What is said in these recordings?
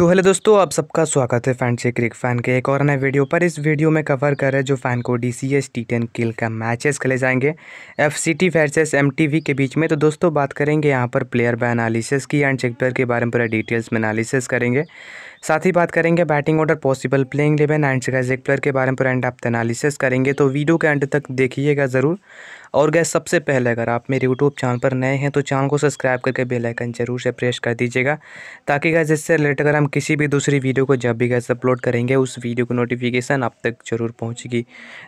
तो हेलो दोस्तों आप सबका स्वागत है फैन से क्रिक फैन के एक और नए वीडियो पर इस वीडियो में कवर कर रहे जो फैन को D C S T ten किल का मैचेस खेले जाएंगे F C T versus M T V के बीच में तो दोस्तों बात करेंगे यहाँ पर प्लेयर बाय एनालिसिस की एंड चेकपेयर के बारे में पूरा डिटेल्स में एनालिसिस करेंगे साथ ही बात करेंगे batting order possible playing eleven and guys एक प्लेयर के बारे में पूरा आप एनालिसिस करेंगे तो वीडियो के एंड तक देखिएगा ज़रूर और गैस सबसे पहले अगर आप मेरे यूट्यूब चैनल पर नए हैं तो चैनल को सब्सक्राइब करके बेल आइकन जरूर से प्रेस कर दीजिएगा ताकि गैस इससे रिलेटेड अगर हम किसी भी दूसरी वीडियो को जब भी गैस अपलोड करेंगे उस वीडियो को नोटिफिकेशन आप तक जरूर पहुँचेगी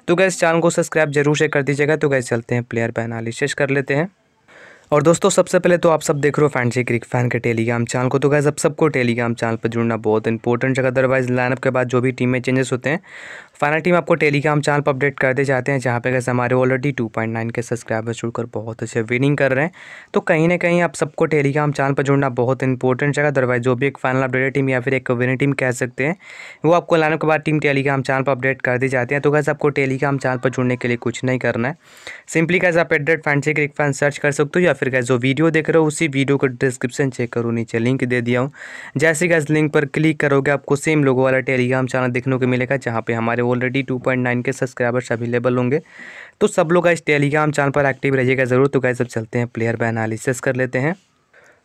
तो गैस चैनल को सब्सक्राइब जरूर से कर दीजिएगा तो गैस चलते हैं प्लेयर पर एनालिसिस कर लेते हैं और दोस्तों सबसे पहले तो आप सब देख रहे हो फैंसी क्रिक फैन के टेलीग्राम चैनल को तो गैस अब सबको टेलीग्राम चैनल पर जुड़ना बहुत इंपॉर्टेंट जगह अदरवाइज लाइनअप के बाद जो भी टीम में चेंजेस होते हैं फाइनल टीम आपको टेलीग्राम चैनल पर अपडेट करते जाते हैं जहाँ पे कैसे हमारे ऑलरेडी 2.9 के सब्सक्राइबर्स जुड़कर बहुत अच्छे विनिंग कर रहे हैं तो कहीं ना कहीं आप सबको टेलीग्राम चैनल पर जुड़ना बहुत इंपॉर्टेंट जगह अदरवाइज जो भी एक फाइनल अपडेटेड टीम या फिर एक विनिंग टीम कह सकते हैं वो आपको लाने के बाद टीम टेलीग्राम चैनल पर अपडेट कर दी जाती है तो कैसे आपको टेलीग्राम चैनल पर जुड़ने के लिए कुछ नहीं करना है सिंपली कैसे आप एड्रेट फैन से क्लिक फैन सर्च कर सकते हो या फिर कैसे जो वीडियो देख रहे हो उसी वीडियो को डिस्क्रिप्शन चेक करो नीचे लिंक दे दिया हूँ जैसे कैसे लिंक पर क्लिक करोगे आपको सेम लोगों वाला टेलीग्राम चैनल देखने को मिलेगा जहाँ पर हमारे ऑलरेडी 2.9 के सब्सक्राइबर्स अवेलेबल होंगे तो सब लोग इस टेलीग्राम चैनल पर एक्टिव रहिएगा ज़रूर तो गाइज अब चलते हैं प्लेयर पर एनालिसिस कर लेते हैं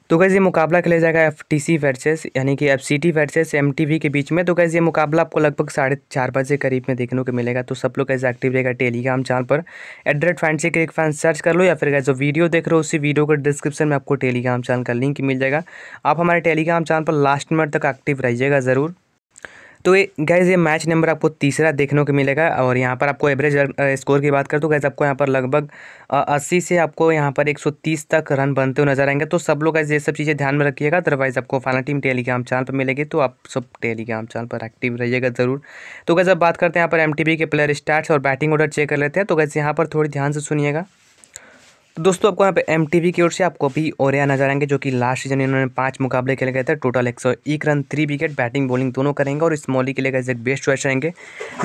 तो गैस ये मुकाबला खेला जाएगा एफ टी सी वर्सेस यानी कि F C T versus M T V के बीच में तो गैस ये मुकाबला आपको लगभग साढ़े चार बजे करीब में देखने को मिलेगा तो सब लोग ऐसे एक्टिव रहेगा टेलीग्राम चैनल पर एट द रेट एक फैन सर्च कर लो या फिर गैस जो वीडियो देख रहे हो उसी वीडियो के डिस्क्रिप्शन में आपको टेलीग्राम चैनल का लिंक मिल जाएगा आप हमारे टेलीग्राम चैनल पर लास्ट मिनट तक एक्टिव रहिएगा ज़रूर तो ये गैज़ ये मैच नंबर आपको तीसरा देखने को मिलेगा और यहाँ पर आपको एवरेज स्कोर की बात करें तो गैज़ आपको यहाँ पर लगभग अस्सी से आपको यहाँ पर 130 तक रन बनते हुए नजर आएंगे तो सब लोग ऐसे ये सब चीज़ें ध्यान में रखिएगा अदरवाइज़ आपको फाइनल टीम टेलीग्राम चैनल पर मिलेगी तो आप सब टेलीग्राम चैनल पर एक्टिव रहिएगा ज़रूर तो गैज़ अब बात करते हैं यहाँ पर एम के प्लेयर स्टार्ट और बैटिंग ऑर्डर चेक कर लेते हैं तो गैस यहाँ पर थोड़ी ध्यान से सुनिएगा तो दोस्तों आपको यहाँ पे एम की ओर से आपको भी ओरिया नजर आएंगे जो कि लास्ट सीजन इन्होंने पांच मुकाबले खेले गए थे टोटल एक सौ एक run three wicket batting bowling दोनों करेंगे और स्मॉली के लिए गए एक बेस्ट चॉइस रहेंगे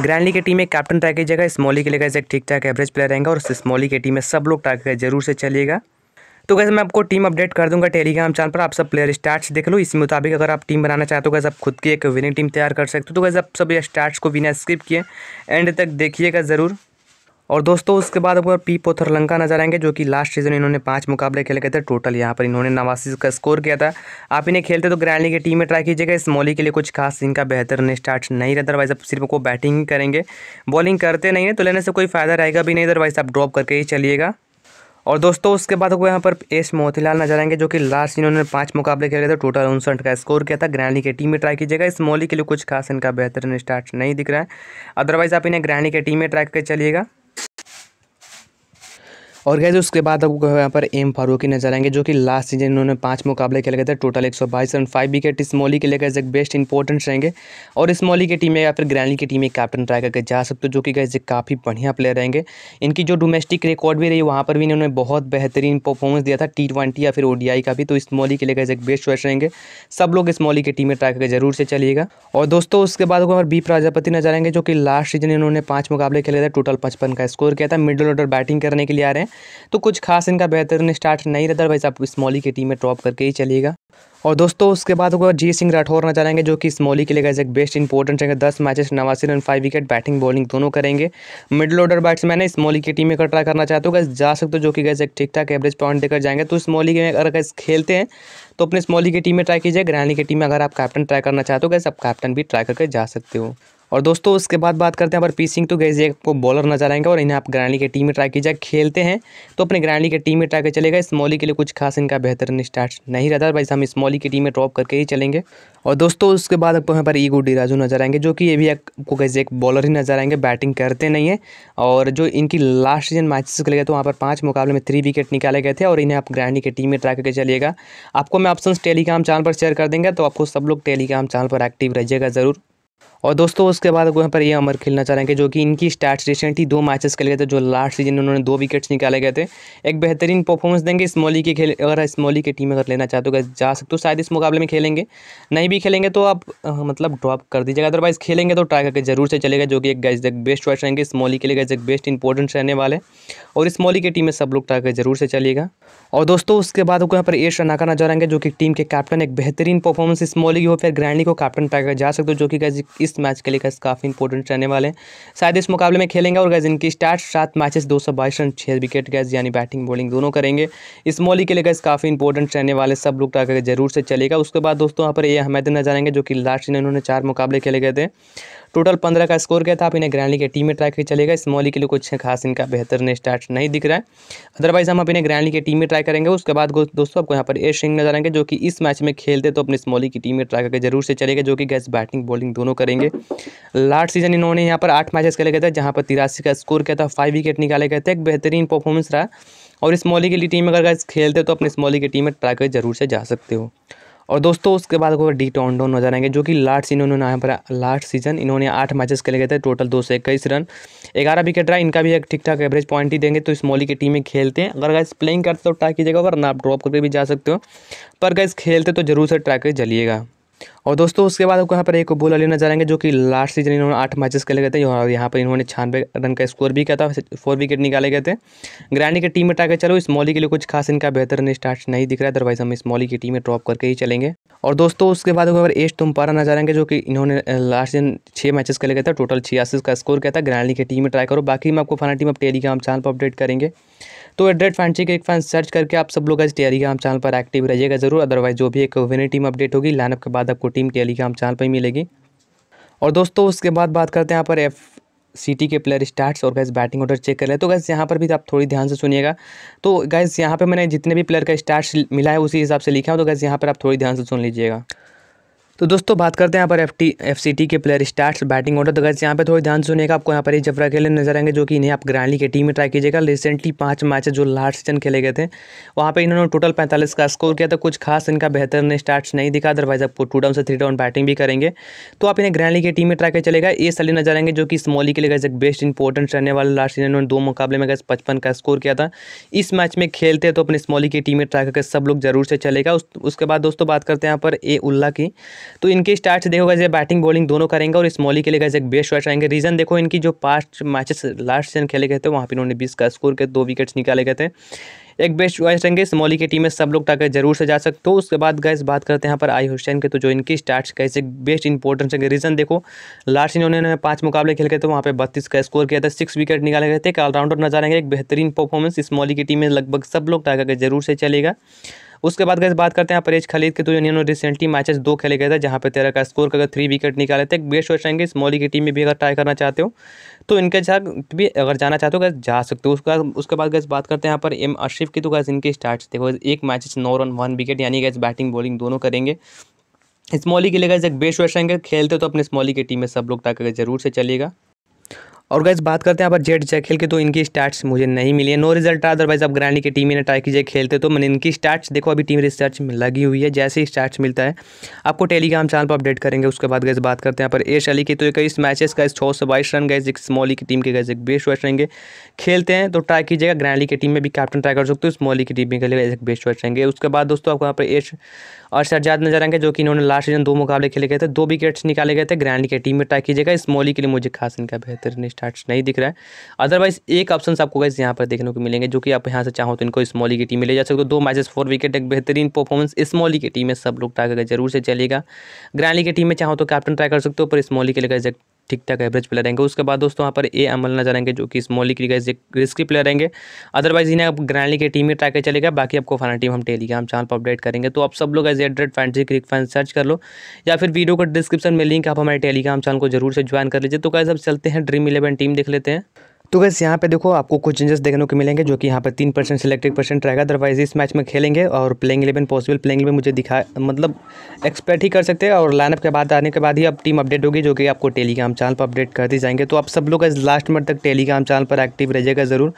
ग्रैंडली की टीम में कैप्टन ट्राई जगह स्मॉली के लिए गए एक ठीक ठाक एवरेज प्लेयर रहेंगे और स्मॉली की टीम में सब लोग ट्राई जरूर से चलिएगा तो कैसे मैं आपको टीम अपडेट कर दूंगा टेलीग्राम चैनल पर आप सब प्लेयर स्टार्ट्स देख लो इसी मुताबिक अगर आप टीम बनाना चाहते हो कैसे आप खुद की एक विनिंग टीम तैयार कर सकते हो तो कैसे आप सब स्टार्ट्स को बिना स्किप किए एंड तक देखिएगा ज़रूर और दोस्तों उसके बाद आपको पी पोथरलंका नजर आएंगे जो कि लास्ट सीजन इन्होंने पाँच मुकाबले खेले गए थे टोटल यहाँ पर इन्होंने नवासी का स्कोर किया था आप इन्हें खेलते तो ग्रैंडली की टीम में ट्राई कीजिएगा इस मौली के लिए कुछ खास इनका बेहतर स्टार्ट नहीं रहता अदरवाइज आप सिर्फ को बैटिंग ही करेंगे बॉलिंग करते नहीं है तो लेने से कोई फ़ायदा रहेगा भी नहीं अदरवाइज आप ड्रॉप करके ही चलिएगा और दोस्तों उसके बाद वो यहाँ पर एस मोतीलाल नजर आएंगे जो कि लास्ट इन्होंने पाँच मुकाबले खेले थे टोटल उनसठ का स्कोर किया था ग्रैंडली के टीम में ट्राई कीजिएगा इस मौली के लिए कुछ खास इनका बेहतरीन स्टार्ट नहीं दिख रहा है अदरवाइज़ आप इन्हें ग्रैंडी के टीम में ट्राई करके चलिएगा और गैस उसके बाद आपको यहाँ पर एम फारूकी नजर आएंगे जो कि लास्ट सीजन इन्होंने पाँच मुकाबले खेले गए थे टोटल एक सौ बाईस रन फाइव विकेट इस मौली के लिए गए एक बेस्ट इंपॉर्टेंट रहेंगे और इस मौली की टीम में या फिर ग्रैंडली की टीम में कैप्टन ट्राई करके जा सकते हो जो कि गैस काफ़ी बढ़िया प्लेयर रहेंगे इनकी जो डोमेस्टिक रिकॉर्ड भी रही वहाँ पर भी इन्होंने बहुत बेहतरीन परफॉर्मेंस दिया था टी ट्वेंटी या फिर ओ का भी तो इस मौली के लिए गए एक बेस्ट चॉइस रहेंगे सब लोग इस मौली की टीम में ट्राई करके जरूर से चलिएगा और दोस्तों उसके बाद हमारे बी प्राजापति नजर आएंगे जो कि लास्ट सीजन इन्होंने पाँच मुकाबले खेले थे टोटल पचपन का स्कोर किया था मिडिल ऑर्डर बैटिंग करने के लिए आ रहे हैं तो कुछ खास इनका बेहतरीन स्टार्ट नहीं रहता वैसे आप स्मॉली की टीम में ड्रॉप करके ही चलिएगा और दोस्तों उसके बाद होगा जी सिंह राठौर नजर आएंगे जो कि स्मॉली के लिए गए एक बेस्ट इंपॉर्टेंट रहेंगे दस मैचेस नवासी run five wicket batting bowling दोनों करेंगे मिडिल ऑर्डर बैट्समैन है स्मॉली की टीम में कटरा करना चाहते हो जा सकते हो जो कि गए एक ठीक ठाक एवरेज पॉइंट देकर जाएंगे तो स्मॉली में अगर गैस खेलते हैं तो अपने स्मॉली की टीम में ट्राई कीजिए ग्रहणी की टीम में अगर आप कैप्टन ट्राई करना चाहते हो गैस आप कैप्टन भी ट्राई करके जा सकते हो और दोस्तों उसके बाद बात करते हैं पर पी सिंह तो गए जी आपको बॉलर नजर आएंगे और इन्हें आप ग्रांडी की टीम में ट्राई कीजिए खेलते हैं तो अपने ग्रांडी की टीम में ट्राई कर चलेगा स्मॉली के लिए कुछ खास इनका बेहतरीन स्टार्ट नहीं रहता भाई हम स्मॉली की टीम में ड्रॉप करके ही चलेंगे और दोस्तों उसके बाद आपको यहाँ पर ईगो डिराजू नजर आएंगे जो कि ये भी आपको कैसे एक बॉलर ही नजर आएंगे बैटिंग करते नहीं है और जो इनकी लास्ट सीजन मैचेस के लिए तो वहाँ पर पाँच मुकाबले में थ्री विकेट निकाले गए थे और इन्हें आप ग्रांडी के टीम में ट्राई करके चलिएगा आपको मैं ऑप्शन टेलीग्राम चैनल पर शेयर कर देंगे तो आपको सब लोग टेलीग्राम चैनल पर एक्टिव रहिएगा ज़रूर और दोस्तों उसके बाद यहाँ पर ये अमर खेलना चाह रहे हैं जो कि इनकी स्टार्ट रिसेंटली दो मैचेस खेले गए थे जो लास्ट सीजन उन्होंने दो विकेट्स निकाले गए थे एक बेहतरीन परफॉर्मेंस देंगे स्मॉली के खेल अगर स्मॉली की टीम अगर लेना चाहते हो जा सकते हो शायद इस मुकाबले में खेलेंगे नहीं भी खेलेंगे तो आप मतलब ड्रॉप कर दीजिएगा अदरवाइज खेलेंगे तो ट्राई करके जरूर से चलेगा जो कि एक गैस एक बेस्ट चॉइस रहेंगे स्मॉली के लिए गैस एक बेस्ट इंपॉर्टेंट रहने वाले और स्मॉली की टीम में सब लोग ट्राई करके जरूर से चलेगा और दोस्तों उसके बाद वो यहाँ पर एश रनाका नजर आएंगे जो कि टीम के कैप्टन एक बेहतरीन परफॉर्मेंस स्मॉली हो फिर ग्रैंडी को कैप्टन ट्राई कर जा सकते हो जो कि गैस इस इस मैच के लिए गैस काफ़ी इंपॉर्टेंट रहने वाले हैं शायद इस मुकाबले में खेलेंगे और गैस इनकी स्टार्ट सात मैचेस दो सौ बाईस रन छः विकेट गैस यानी बैटिंग बॉलिंग दोनों करेंगे इस मॉली के लिए गैस काफ़ी इंपॉर्टेंट रहने वाले सब लोग तो जरूर से चलेगा उसके बाद दोस्तों यहाँ पर ए अहमद नजर आएंगे जो कि लास्ट इन्होंने चार मुकाबले खेले गए थे टोटल पंद्रह का स्कोर गया था आप इन्हें ग्रैंडली के टीम में ट्राई करके चलेगा स्मॉली के लिए कुछ खास इनका बेहतर स्टार्ट नहीं दिख रहा है अदरवाइज हम अपने ग्रैंडली के टीम में ट्राई करेंगे उसके बाद दोस्तों आपको यहाँ पर ए सिंह नजर आएंगे जो कि इस मैच में खेलते तो अपने स्मॉली की टीम में ट्राई करके जरूर से चलेगा जो कि गैस बैटिंग बॉलिंग दोनों करेंगे लास्ट सीजन इन्होंने यहाँ पर आठ मैचेस खेले गए थे जहाँ पर तिरासी का स्कोर किया था फाइव विकेट निकाले गए थे एक बेहतरीन परफॉर्मेंस रहा और स्मॉली लिए टीम अगर गैस खेलते तो अपने स्मॉली की टीम में ट्राई कर जरूर से जा सकते हो और दोस्तों उसके बाद वो डी टॉन डाउन हो जाएंगे जो कि लास्ट इन्होंने यहाँ पर लास्ट सीजन इन्होंने आठ मैचेस खेले गए थे टोटल दो सौ इक्कीस रन ग्यारह विकेट रहा इनका भी एक ठीक ठाक एवरेज पॉइंट ही देंगे तो इस मॉली की टीम में खेलते हैं अगर गैस प्लेइंग करते तो ट्राई कीजिएगा वरना आप ड्रॉप करके भी जा सकते हो पर गैस खेलते तो जरूर से ट्राई कर जलिएगा और दोस्तों उसके बाद आपको यहाँ पर एक बोलर लेना चाहेंगे जो कि लास्ट सीजन इन्होंने आठ मैचेस खेले गए थे और यहाँ पर इन्होंने छानबे रन का स्कोर भी किया था फोर विकेट निकाले गए थे ग्रैंडी की टीम में टाके चलो इस मॉली के लिए कुछ खास इनका बेहतर स्टार्ट नहीं दिख रहा है अदरवाइज हम इस मॉली की टीम में ड्रॉप करके ही चलेंगे और दोस्तों उसके बाद अगर एस पारा नजर आएंगे जो कि इन्होंने लास्ट दिन छः मैचेस खेले गए थे टोटल छियासी का स्कोर किया था ग्रैंडी की टीम में ट्राई करो बाकी मैं आपको फाइनल टीम अब टेलीग्राम चैनल पर अपडेट करेंगे तो एड्रेड रेट फैंसी के एक फैन सर्च करके आप सब लोग आज टेलीग्राम चैनल पर एक्टिव रहिएगा ज़रूर अदरवाइज जो भी एक विनी टीम अपडेट होगी लाइनअप के बाद आपको टीम e टेलीग्राम चैनल पर मिलेगी और दोस्तों उसके बाद बात करते हैं यहाँ पर एफ सिटी के प्लेयर स्टार्ट्स और गैस बैटिंग ऑर्डर चेक कर रहे हैं तो गैस यहाँ पर भी आप थोड़ी ध्यान से सुनिएगा तो गैस यहाँ पर मैंने जितने भी प्लेयर का स्टार्ट मिला है उसी हिसाब से लिखा है तो गैस यहाँ पर आप थोड़ी ध्यान से सुन लीजिएगा तो दोस्तों बात करते हैं यहाँ पर F T F C T के प्लेयर स्टार्ट बैटिंग ऑर्डर तो गैस यहाँ पे थोड़ी ध्यान सुनेगा आपको यहाँ पर ही जफरा खेले नजर आएंगे जो कि इन्हें आप ग्रैंडली की टीम में ट्राई कीजिएगा रिसेंटली पांच मैच जो लास्ट सीजन खेले गए थे वहाँ पे इन्होंने टोटल पैंतालीस का स्कोर किया था कुछ खास इनका बेहतर ने स्टार्ट नहीं दिखा अदरवाइज आपको टू डाउन से थ्री डाउन बैटिंग भी करेंगे तो आप इन्हें ग्रैंडली की टीम में ट्राई कर चलेगा ये सली नजर आएंगे जो कि स्मॉली के लिए एक बेस्ट इंपॉर्टेंट रहने वाले लास्ट सीजन उन्होंने दो मुकाबले में गैस पचपन का स्कोर किया था इस मैच में खेलते तो अपने स्मॉली की टीम में ट्राई करके सब लोग जरूर से चलेगा उसके बाद दोस्तों बात करते हैं यहाँ पर ए उल्ला की तो इनके स्टार्ट देखो कैसे बैटिंग बॉलिंग दोनों करेंगे और स्मॉली के लिए गए एक बेस्ट बैटर आएंगे रीजन देखो इनकी जो पास्ट मैचेस लास्ट सीजन खेले गए थे वहाँ पर इन्होंने बीस का स्कोर के दो विकेट्स निकाले गए थे एक बेस्ट चॉइस रहेंगे स्मॉली की टीम में सब लोग टाकर जरूर से जा सकते हो उसके बाद गैस बात करते हैं यहाँ पर आई हुसैन के तो जो इनकी स्टार्ट कैसे बेस्ट इंपॉर्टेंस रहेंगे रीजन देखो लास्ट इन्होंने पाँच मुकाबले खेल गए थे वहाँ पे बत्तीस का स्कोर किया था सिक्स विकेट निकाले गए थे एक ऑलराउंडर नजर आएंगे एक बेहतरीन परफॉर्मेंस स्मॉली की टीम में लगभग सब लोग टाकर जरूर से चलेगा उसके बाद गैस बात करते हैं परेज खलीद के तो इन्होंने रिसेंटली मैचेस दो खेले गए थे जहाँ पे तेरह का स्कोर अगर थ्री विकेट निकाले थे एक बेस्ट वेस्ट रहेंगे इस मॉली की टीम में भी अगर ट्राई करना चाहते हो तो इनके साथ भी अगर जाना चाहते हो गैस जा सकते हो उसका उसके बाद गैस बात करते हैं यहाँ पर एम अशरफ की तो गैस इनके स्टार्ट देखो एक मैच नौ रन वन विकेट यानी गैस बैटिंग बॉलिंग दोनों करेंगे स्मॉली के लिए गैस एक बेस्ट वेस्ट रहेंगे खेलते तो अपने स्मॉली की टीम में सब लोग ताकि जरूर से चलेगा और गैस बात करते हैं यहाँ पर जेड जैक खेल के तो इनकी स्टैट्स मुझे नहीं मिली है नो रिजल्ट अदरवाइज अब ग्रैंडी की टीम ने ट्राई कीजिए खेलते तो मैंने इनकी स्टैट्स देखो अभी टीम रिसर्च में लगी हुई है जैसे ही स्टैट्स मिलता है आपको टेलीग्राम चैनल पर अपडेट करेंगे उसके बाद गैस बात करते हैं यहाँ पर एश अली की तो इक्कीस मैचेस का छः सौ बाईस रन गए स्मॉली की टीम के गैस एक बेस्ट वैच रहेंगे खेलते हैं तो ट्राई कीजिएगा ग्रैंडी की टीम में भी कैप्टन ट्राई कर सकते हो स्मॉली की टीम के लिए एक बेस्ट वैच रहेंगे उसके बाद दोस्तों आपको यहाँ पर एश और सरजाद नजर आएंगे जो कि इन्होंने लास्ट सीजन दो मुकाबले खेले गए थे दो विकेट्स निकाले गए थे ग्रैंड के टीम में ट्राई कीजिएगा स्मॉली के लिए मुझे खास इनका बेहतरीन स्टार्ट नहीं दिख रहा है अदरवाइज एक ऑप्शन आपको गैस यहाँ पर देखने को मिलेंगे जो कि आप यहाँ से चाहो तो इनको स्मॉली की टीम में ले जा सकते हो दो मैचेस फोर विकेट एक बेहतरीन परफॉर्मेंस स्मॉली की टीम में सब लोग ट्राई करके जरूर से चलेगा ग्रैंडली की टीम में चाहो तो कैप्टन ट्राई कर सकते हो पर स्मॉली के लिए ठीक ठाक एवरेज प्लेयर रहेंगे उसके बाद दोस्तों यहाँ पर ए अमल नजर आएंगे जो कि स्मॉली की रिस्की प्लेयर रहेंगे अदरवाइज इन्हें आप ग्रैंडली के टीम में ट्राई कर चलेगा बाकी आपको फाना टीम हम टेलीग्राम चैनल पर अपडेट करेंगे तो आप सब लोग एज at the rate fanty crick fan search कर लो या फिर वीडियो का डिस्क्रिप्शन में लिंक आप हमारे टेलीग्राम चैनल को जरूर से ज्वाइन कर लीजिए तो कैसे अब चलते हैं ड्रीम इलेवन टीम देख लेते हैं तो वैसे यहाँ पे देखो आपको कुछ चेंजेस देखने को मिलेंगे जो कि यहाँ पर तीन परसेंट सिलेक्टेड परसेंट रहेगा अदरवाइज इस मैच में खेलेंगे और playing eleven possible playing eleven मुझे दिखा मतलब एक्सपेक्ट ही कर सकते हैं और लाइनअप के बाद आने के बाद ही अब टीम अपडेट होगी जो कि आपको टेलीग्राम चैनल पर अपडेट कर दी जाएंगे तो आप सब लोग लास्ट मिनट तक टेलीग्राम चैनल पर एक्टिव रहिएगा ज़रूर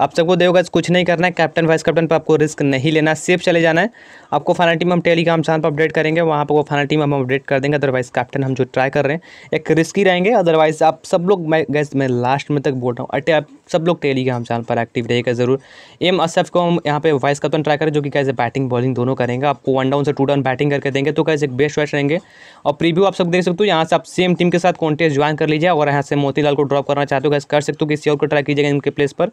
आप सबको देगा कुछ नहीं करना है कैप्टन वाइस कैप्टन पर आपको रिस्क नहीं लेना सेफ चले जाना है आपको फाइनल टीम हम टेलीग्राम चैनल पर अपडेट करेंगे वहाँ पर वो फाइनल टीम हम अपडेट कर देंगे अदरवाइज कैप्टन हम जो ट्राई कर रहे हैं एक रिस्की रहेंगे अदरवाइज आप सब लोग मैं गैस मैं लास्ट में तक बोल रहा हूँ a tap uh, सब लोग टेलीग्राम चैनल पर एक्टिव रहेगा ज़रूर एम असफ को हम यहाँ पे वाइस कप्तान ट्राई करें जो कि कैसे बैटिंग बॉलिंग दोनों करेंगे आपको वन डाउन से टू डाउन बैटिंग करके देंगे तो कैसे बेस्ट वैच रहेंगे और प्रीव्यू आप सब देख सकते हो यहाँ से आप सेम टीम के साथ कॉन्टेस्ट ज्वाइन कर लीजिए और यहाँ से मोतीलाल को ड्रॉप करना चाहते हो कैसे कर सकते हो किसी और को ट्राई कीजिएगा इनके प्लेस पर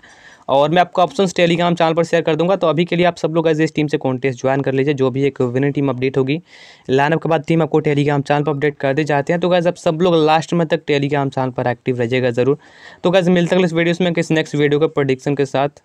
और मैं आपको ऑप्शन टेलीग्राम चैनल पर शेयर कर दूंगा तो अभी के लिए आप सब लोग इस टीम से कॉन्टेस्ट ज्वाइन कर लीजिए जो भी एक विनिंग टीम अपडेट होगी लाइनअप के बाद टीम आपको टेलीग्राम चैनल पर अपडेट कर दे जाते हैं तो कैसे आप सब लोग लास्ट में तक टेलीग्राम चैनल पर एक्टिव रहिएगा जरूर तो मिलता मिलते इस वीडियो में इस नेक्स्ट वीडियो का प्रोडिक्शन के साथ